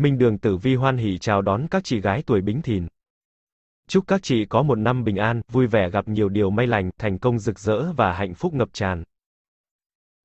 Minh Đường Tử Vi hoan hỉ chào đón các chị gái tuổi Bính Thìn. Chúc các chị có một năm bình an, vui vẻ gặp nhiều điều may lành, thành công rực rỡ và hạnh phúc ngập tràn.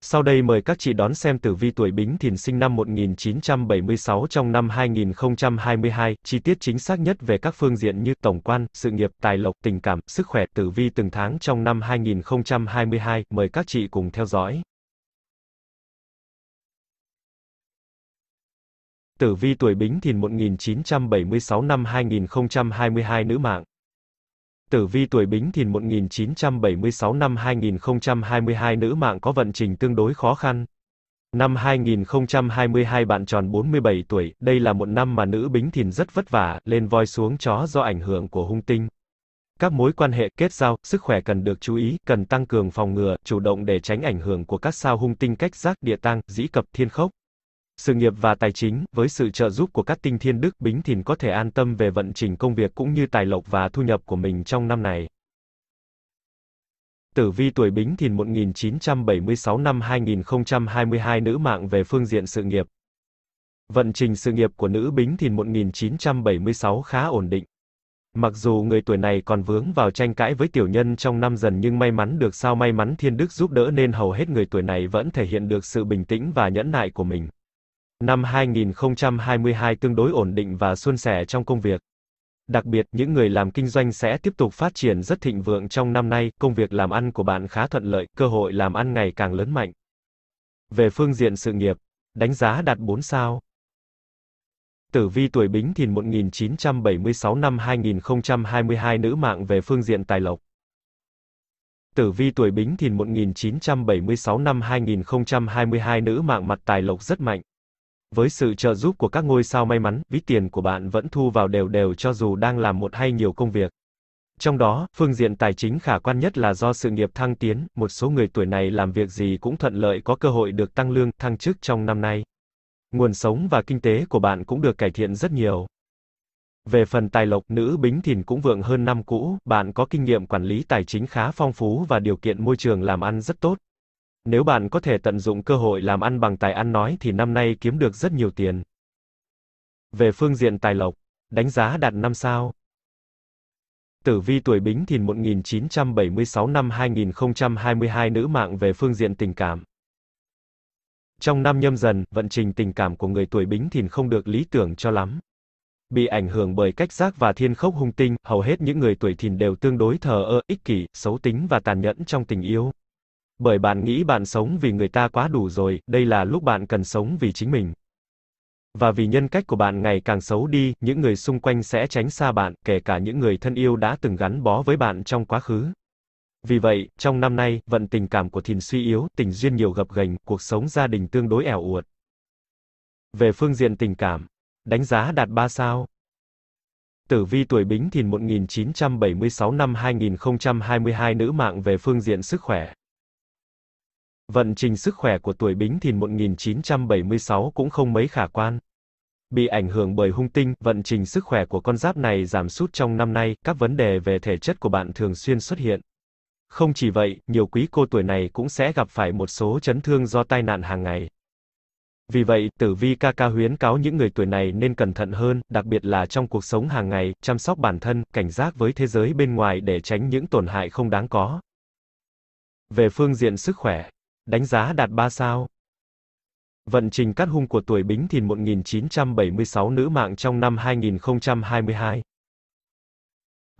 Sau đây mời các chị đón xem tử vi tuổi Bính Thìn sinh năm 1976 trong năm 2022, chi tiết chính xác nhất về các phương diện như tổng quan, sự nghiệp, tài lộc, tình cảm, sức khỏe, tử vi từng tháng trong năm 2022, mời các chị cùng theo dõi. Tử vi tuổi Bính Thìn 1976 năm 2022 nữ mạng. Tử vi tuổi Bính Thìn 1976 năm 2022 nữ mạng có vận trình tương đối khó khăn. Năm 2022 bạn tròn 47 tuổi, đây là một năm mà nữ Bính Thìn rất vất vả, lên voi xuống chó do ảnh hưởng của hung tinh. Các mối quan hệ, kết giao, sức khỏe cần được chú ý, cần tăng cường phòng ngừa, chủ động để tránh ảnh hưởng của các sao hung tinh cách giác, địa tăng, dĩ cập, thiên khốc sự nghiệp và tài chính, với sự trợ giúp của các tinh thiên đức, Bính Thìn có thể an tâm về vận trình công việc cũng như tài lộc và thu nhập của mình trong năm này. Tử vi tuổi Bính Thìn 1976 năm 2022 nữ mạng về phương diện sự nghiệp. Vận trình sự nghiệp của nữ Bính Thìn 1976 khá ổn định. Mặc dù người tuổi này còn vướng vào tranh cãi với tiểu nhân trong năm dần nhưng may mắn được sao may mắn thiên đức giúp đỡ nên hầu hết người tuổi này vẫn thể hiện được sự bình tĩnh và nhẫn nại của mình. Năm 2022 tương đối ổn định và suôn sẻ trong công việc. Đặc biệt, những người làm kinh doanh sẽ tiếp tục phát triển rất thịnh vượng trong năm nay, công việc làm ăn của bạn khá thuận lợi, cơ hội làm ăn ngày càng lớn mạnh. Về phương diện sự nghiệp, đánh giá đạt 4 sao. Tử vi tuổi Bính Thìn 1976 năm 2022 nữ mạng về phương diện tài lộc. Tử vi tuổi Bính Thìn 1976 năm 2022 nữ mạng mặt tài lộc rất mạnh. Với sự trợ giúp của các ngôi sao may mắn, ví tiền của bạn vẫn thu vào đều đều cho dù đang làm một hay nhiều công việc. Trong đó, phương diện tài chính khả quan nhất là do sự nghiệp thăng tiến, một số người tuổi này làm việc gì cũng thuận lợi có cơ hội được tăng lương, thăng chức trong năm nay. Nguồn sống và kinh tế của bạn cũng được cải thiện rất nhiều. Về phần tài lộc, nữ bính thìn cũng vượng hơn năm cũ, bạn có kinh nghiệm quản lý tài chính khá phong phú và điều kiện môi trường làm ăn rất tốt. Nếu bạn có thể tận dụng cơ hội làm ăn bằng tài ăn nói thì năm nay kiếm được rất nhiều tiền. Về phương diện tài lộc, đánh giá đạt 5 sao. Tử vi tuổi Bính Thìn 1976 năm 2022 nữ mạng về phương diện tình cảm. Trong năm nhâm dần, vận trình tình cảm của người tuổi Bính Thìn không được lý tưởng cho lắm. Bị ảnh hưởng bởi cách giác và thiên khốc hung tinh, hầu hết những người tuổi Thìn đều tương đối thờ ơ, ích kỷ, xấu tính và tàn nhẫn trong tình yêu bởi bạn nghĩ bạn sống vì người ta quá đủ rồi, đây là lúc bạn cần sống vì chính mình. Và vì nhân cách của bạn ngày càng xấu đi, những người xung quanh sẽ tránh xa bạn, kể cả những người thân yêu đã từng gắn bó với bạn trong quá khứ. Vì vậy, trong năm nay, vận tình cảm của Thìn suy yếu, tình duyên nhiều gập ghềnh, cuộc sống gia đình tương đối ẻo uột. Về phương diện tình cảm, đánh giá đạt 3 sao. Tử vi tuổi Bính Thìn 1976 năm 2022 nữ mạng về phương diện sức khỏe. Vận trình sức khỏe của tuổi Bính Thìn 1976 cũng không mấy khả quan. Bị ảnh hưởng bởi hung tinh, vận trình sức khỏe của con giáp này giảm sút trong năm nay, các vấn đề về thể chất của bạn thường xuyên xuất hiện. Không chỉ vậy, nhiều quý cô tuổi này cũng sẽ gặp phải một số chấn thương do tai nạn hàng ngày. Vì vậy, tử vi ca ca huyến cáo những người tuổi này nên cẩn thận hơn, đặc biệt là trong cuộc sống hàng ngày, chăm sóc bản thân, cảnh giác với thế giới bên ngoài để tránh những tổn hại không đáng có. Về phương diện sức khỏe, Đánh giá đạt 3 sao. Vận trình cát hung của tuổi Bính Thìn 1976 nữ mạng trong năm 2022.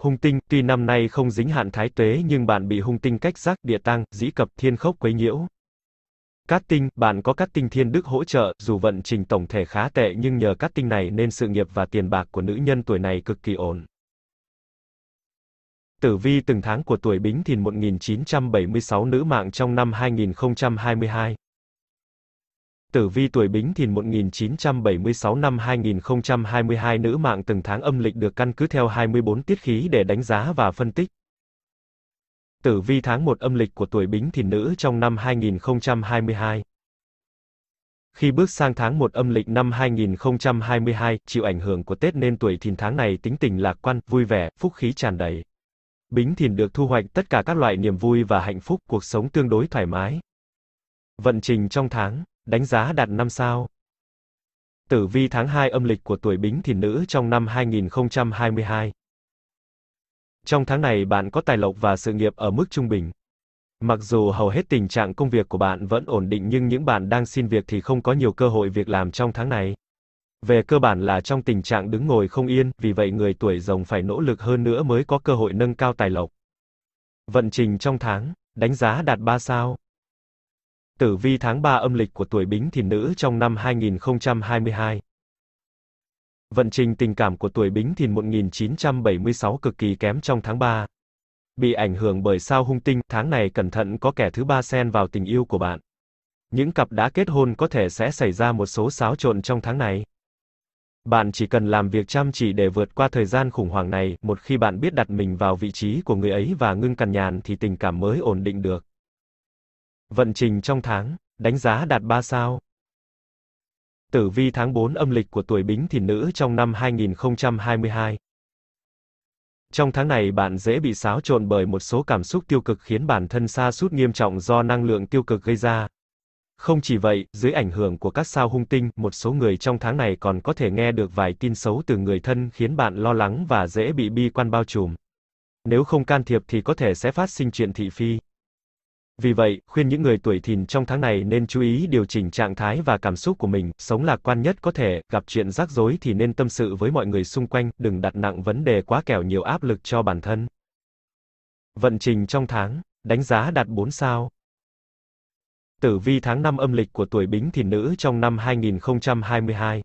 Hung tinh, tuy năm nay không dính hạn thái tuế nhưng bạn bị hung tinh cách giác, địa tăng, dĩ cập, thiên khốc quấy nhiễu. Cát tinh, bạn có cát tinh thiên đức hỗ trợ, dù vận trình tổng thể khá tệ nhưng nhờ cát tinh này nên sự nghiệp và tiền bạc của nữ nhân tuổi này cực kỳ ổn. Tử vi từng tháng của tuổi Bính Thìn 1976 nữ mạng trong năm 2022. Tử vi tuổi Bính Thìn 1976 năm 2022 nữ mạng từng tháng âm lịch được căn cứ theo 24 tiết khí để đánh giá và phân tích. Tử vi tháng 1 âm lịch của tuổi Bính Thìn nữ trong năm 2022. Khi bước sang tháng 1 âm lịch năm 2022, chịu ảnh hưởng của Tết nên tuổi Thìn tháng này tính tình lạc quan, vui vẻ, phúc khí tràn đầy. Bính Thìn được thu hoạch tất cả các loại niềm vui và hạnh phúc, cuộc sống tương đối thoải mái. Vận trình trong tháng, đánh giá đạt 5 sao. Tử vi tháng 2 âm lịch của tuổi Bính Thìn nữ trong năm 2022. Trong tháng này bạn có tài lộc và sự nghiệp ở mức trung bình. Mặc dù hầu hết tình trạng công việc của bạn vẫn ổn định nhưng những bạn đang xin việc thì không có nhiều cơ hội việc làm trong tháng này. Về cơ bản là trong tình trạng đứng ngồi không yên, vì vậy người tuổi rồng phải nỗ lực hơn nữa mới có cơ hội nâng cao tài lộc. Vận trình trong tháng, đánh giá đạt 3 sao. Tử vi tháng 3 âm lịch của tuổi Bính Thìn nữ trong năm 2022. Vận trình tình cảm của tuổi Bính Thìn 1976 cực kỳ kém trong tháng 3. Bị ảnh hưởng bởi sao hung tinh, tháng này cẩn thận có kẻ thứ ba xen vào tình yêu của bạn. Những cặp đã kết hôn có thể sẽ xảy ra một số xáo trộn trong tháng này. Bạn chỉ cần làm việc chăm chỉ để vượt qua thời gian khủng hoảng này, một khi bạn biết đặt mình vào vị trí của người ấy và ngưng cằn nhàn thì tình cảm mới ổn định được. Vận trình trong tháng, đánh giá đạt 3 sao. Tử vi tháng 4 âm lịch của tuổi Bính Thìn nữ trong năm 2022. Trong tháng này bạn dễ bị xáo trộn bởi một số cảm xúc tiêu cực khiến bản thân sa sút nghiêm trọng do năng lượng tiêu cực gây ra, không chỉ vậy, dưới ảnh hưởng của các sao hung tinh, một số người trong tháng này còn có thể nghe được vài tin xấu từ người thân khiến bạn lo lắng và dễ bị bi quan bao trùm. Nếu không can thiệp thì có thể sẽ phát sinh chuyện thị phi. Vì vậy, khuyên những người tuổi thìn trong tháng này nên chú ý điều chỉnh trạng thái và cảm xúc của mình, sống lạc quan nhất có thể, gặp chuyện rắc rối thì nên tâm sự với mọi người xung quanh, đừng đặt nặng vấn đề quá kẻo nhiều áp lực cho bản thân. Vận trình trong tháng, đánh giá đạt 4 sao. Tử vi tháng 5 âm lịch của tuổi Bính Thìn nữ trong năm 2022.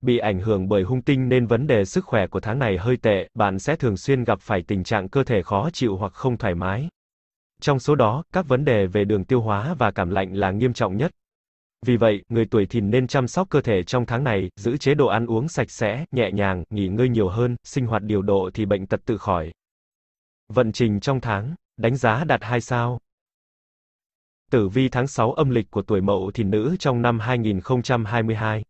Bị ảnh hưởng bởi hung tinh nên vấn đề sức khỏe của tháng này hơi tệ, bạn sẽ thường xuyên gặp phải tình trạng cơ thể khó chịu hoặc không thoải mái. Trong số đó, các vấn đề về đường tiêu hóa và cảm lạnh là nghiêm trọng nhất. Vì vậy, người tuổi thìn nên chăm sóc cơ thể trong tháng này, giữ chế độ ăn uống sạch sẽ, nhẹ nhàng, nghỉ ngơi nhiều hơn, sinh hoạt điều độ thì bệnh tật tự khỏi. Vận trình trong tháng, đánh giá đạt 2 sao. Tử vi tháng 6 âm lịch của tuổi Mậu Thìn nữ trong năm 2022.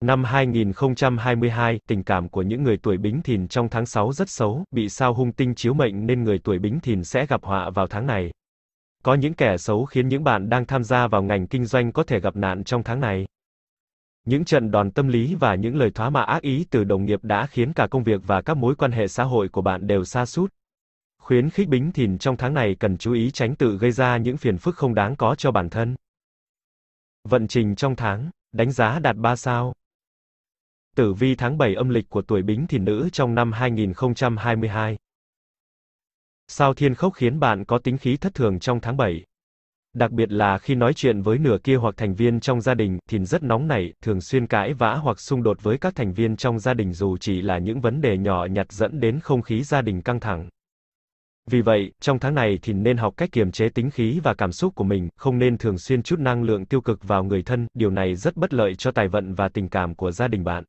Năm 2022, tình cảm của những người tuổi Bính Thìn trong tháng 6 rất xấu, bị sao hung tinh chiếu mệnh nên người tuổi Bính Thìn sẽ gặp họa vào tháng này. Có những kẻ xấu khiến những bạn đang tham gia vào ngành kinh doanh có thể gặp nạn trong tháng này. Những trận đòn tâm lý và những lời thoá mạ ác ý từ đồng nghiệp đã khiến cả công việc và các mối quan hệ xã hội của bạn đều xa suốt khuyến khích Bính Thìn trong tháng này cần chú ý tránh tự gây ra những phiền phức không đáng có cho bản thân. Vận trình trong tháng, đánh giá đạt 3 sao. Tử vi tháng 7 âm lịch của tuổi Bính Thìn nữ trong năm 2022. Sao thiên khốc khiến bạn có tính khí thất thường trong tháng 7? Đặc biệt là khi nói chuyện với nửa kia hoặc thành viên trong gia đình, Thìn rất nóng nảy, thường xuyên cãi vã hoặc xung đột với các thành viên trong gia đình dù chỉ là những vấn đề nhỏ nhặt dẫn đến không khí gia đình căng thẳng. Vì vậy, trong tháng này thì nên học cách kiềm chế tính khí và cảm xúc của mình, không nên thường xuyên chút năng lượng tiêu cực vào người thân, điều này rất bất lợi cho tài vận và tình cảm của gia đình bạn.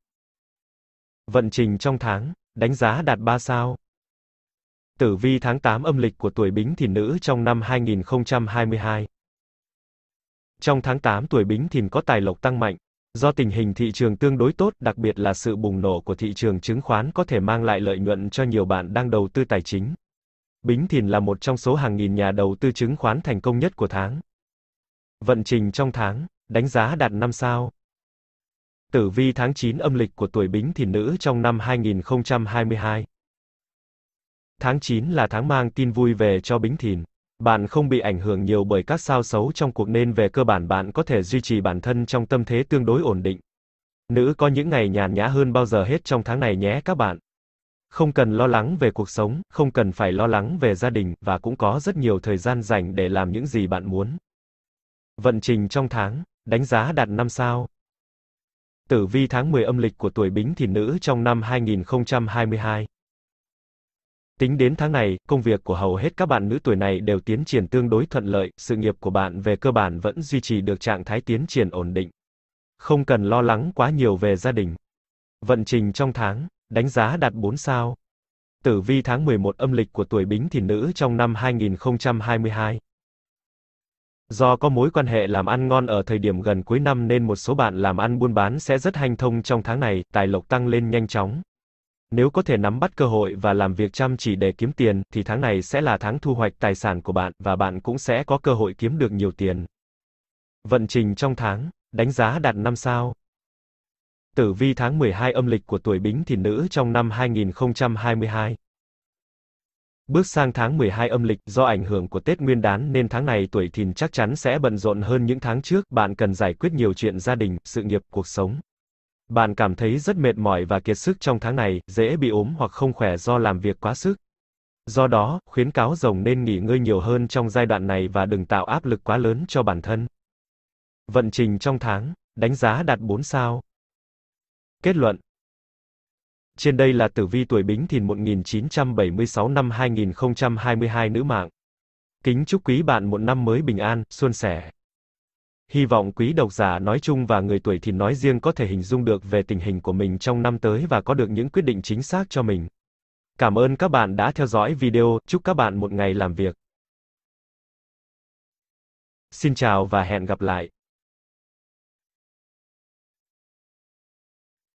Vận trình trong tháng, đánh giá đạt 3 sao. Tử vi tháng 8 âm lịch của tuổi Bính Thìn nữ trong năm 2022. Trong tháng 8 tuổi Bính Thìn có tài lộc tăng mạnh, do tình hình thị trường tương đối tốt, đặc biệt là sự bùng nổ của thị trường chứng khoán có thể mang lại lợi nhuận cho nhiều bạn đang đầu tư tài chính. Bính Thìn là một trong số hàng nghìn nhà đầu tư chứng khoán thành công nhất của tháng. Vận trình trong tháng, đánh giá đạt 5 sao. Tử vi tháng 9 âm lịch của tuổi Bính Thìn nữ trong năm 2022. Tháng 9 là tháng mang tin vui về cho Bính Thìn. Bạn không bị ảnh hưởng nhiều bởi các sao xấu trong cuộc nên về cơ bản bạn có thể duy trì bản thân trong tâm thế tương đối ổn định. Nữ có những ngày nhàn nhã hơn bao giờ hết trong tháng này nhé các bạn không cần lo lắng về cuộc sống, không cần phải lo lắng về gia đình, và cũng có rất nhiều thời gian dành để làm những gì bạn muốn. Vận trình trong tháng, đánh giá đạt 5 sao. Tử vi tháng 10 âm lịch của tuổi Bính Thìn Nữ trong năm 2022. Tính đến tháng này, công việc của hầu hết các bạn nữ tuổi này đều tiến triển tương đối thuận lợi, sự nghiệp của bạn về cơ bản vẫn duy trì được trạng thái tiến triển ổn định. Không cần lo lắng quá nhiều về gia đình. Vận trình trong tháng, Đánh giá đạt 4 sao. Tử vi tháng 11 âm lịch của tuổi Bính Thìn nữ trong năm 2022. Do có mối quan hệ làm ăn ngon ở thời điểm gần cuối năm nên một số bạn làm ăn buôn bán sẽ rất hanh thông trong tháng này, tài lộc tăng lên nhanh chóng. Nếu có thể nắm bắt cơ hội và làm việc chăm chỉ để kiếm tiền thì tháng này sẽ là tháng thu hoạch tài sản của bạn và bạn cũng sẽ có cơ hội kiếm được nhiều tiền. Vận trình trong tháng, đánh giá đạt 5 sao. Tử vi tháng 12 âm lịch của tuổi Bính Thìn nữ trong năm 2022. Bước sang tháng 12 âm lịch, do ảnh hưởng của Tết Nguyên đán nên tháng này tuổi Thìn chắc chắn sẽ bận rộn hơn những tháng trước, bạn cần giải quyết nhiều chuyện gia đình, sự nghiệp, cuộc sống. Bạn cảm thấy rất mệt mỏi và kiệt sức trong tháng này, dễ bị ốm hoặc không khỏe do làm việc quá sức. Do đó, khuyến cáo rồng nên nghỉ ngơi nhiều hơn trong giai đoạn này và đừng tạo áp lực quá lớn cho bản thân. Vận trình trong tháng, đánh giá đạt 4 sao. Kết luận Trên đây là tử vi tuổi Bính Thìn 1976 năm 2022 nữ mạng. Kính chúc quý bạn một năm mới bình an, xuân sẻ. Hy vọng quý độc giả nói chung và người tuổi Thìn nói riêng có thể hình dung được về tình hình của mình trong năm tới và có được những quyết định chính xác cho mình. Cảm ơn các bạn đã theo dõi video, chúc các bạn một ngày làm việc. Xin chào và hẹn gặp lại.